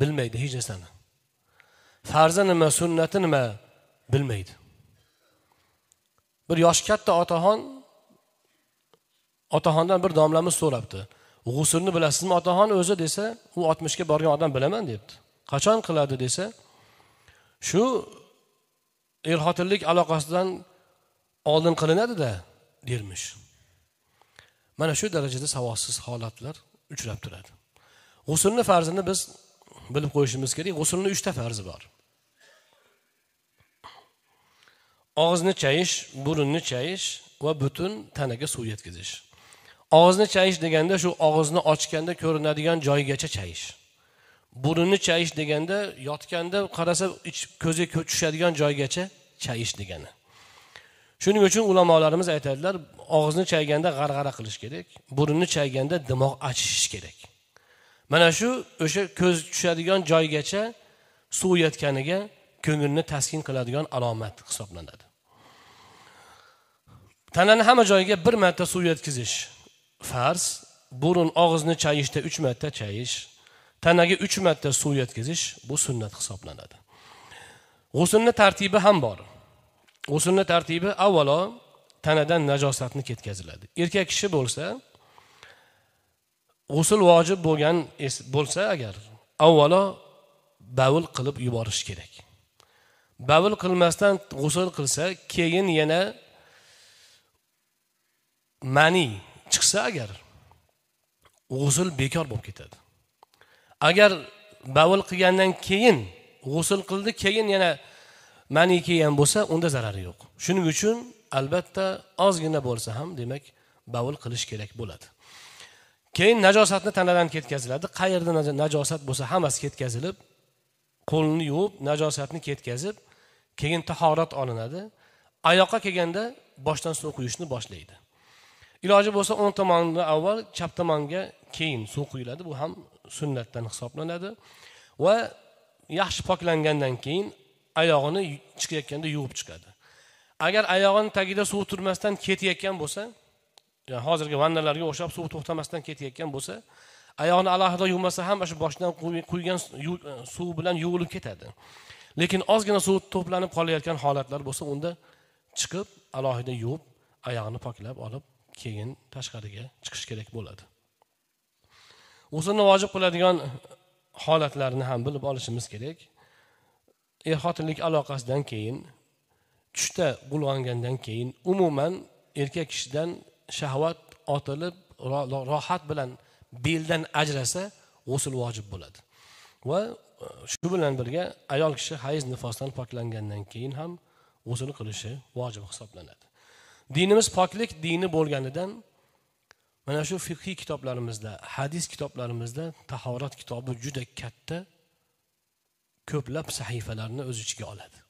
bilmaydi hech narsani farzi nima sunnati nima bilmaydi bir yoshi katta otaxon otaxondan bir domlamiz so'rabdi g'usulni bilasizmi otaxon o'zi desa u oltmishga borgan odam bilaman debdi qachon qiladi desa shu er xotinlik aloqasidan oldin qilinadida dermish mana shu darajada savodsiz holatlar uchrab turadi g'usulni farzini biz bilib qo'yishimiz kerak g'usulni uchta farzi bor og'izni chayish burunni chayish va butun tanaga suv yetkazish og'izni chayish deganda shu og'izni ochganda ko'rinadigan joygacha chayish burunni chayish deganda yotganda qarasa ko'zga tushadigan joygacha chayish degani shuning uchun ulamolarimiz aytadilar og'izni chayganda g'arg'ara qilish kerak burunni chayganda dimoq achishish kerak mana shu o'sha ko'z tushadigan joygacha suv yetganiga ko'ngilni taskin qiladigan alomat hisoblanadi tanani hamma joyiga bir marta suv yetkazish farz burun og'izni chayishda uch marta chayish tanaga uch marta suv yetkazish bu sunnat hisoblanadi g'uslni tartibi ham bor g'uslni tartibi avvalo tanadan najosatni ketkaziladi erkak kishi bo'lsa g'usul vojib bo'lgan bo'lsa agar avvalo bavul qilib yuborish kerak bavul qilmasdan g'usul qilsa keyin yana mani chiqsa agar g'usul bekor bo'lib ketadi agar bavul qilgandan keyin g'usul qildi keyin yana mani kelgan bo'lsa unda zarari yo'q shuning uchun albatta ozgina bo'lsa ham demak bavul qilish kerak bo'ladi keyin najosatni tanadan ketkaziladi qayerda najosat bo'lsa hammasi ketkazilib qo'lni yuvib najosatni ketkazib keyin tahorat olinadi oyoqqa kelganda boshdan suv quyishni boshlaydi iloji bo'lsa o'ng tomonni avval chap tomonga keyin suv quyiladi bu ham sunnatdan hisoblanadi va yaxshi poklangandan keyin oyog'ini chiqayotganda yuvib chiqadi agar oyog'ini tagida suv turmasdan ketayotgan bo'lsa yani hozirgi vannalarga o'xshab suv to'xtamasdan ketayotgan bo'lsa oyog'ini alohida yuvmasa ham shu boshidan quygan suv bilan yuvilib ketadi lekin ozgina suv to'planib qolayotgan holatlar bo'lsa unda chiqib alohida yuvib oyog'ini poklab olib keyin tashqariga chiqish kerak bo'ladi g'uslni vojib qiladigan holatlarni ham bilib olishimiz kerak er xotinlik aloqasidan keyin tushda bulg'angandan keyin umuman erkak kishidan shahvat otilib rohat bilan beldan ajrasa g'usul vojib bo'ladi va e, shu bilan birga ayol kishi hayz nifosdan poklangandan keyin ham g'usul qilishi vojib hisoblanadi dinimiz poklik dini bo'lganidan mana shu fiqiy kitoblarimizda hadis kitoblarimizda tahorat kitobi juda katta ko'plab sahifalarni o'z ichiga oladi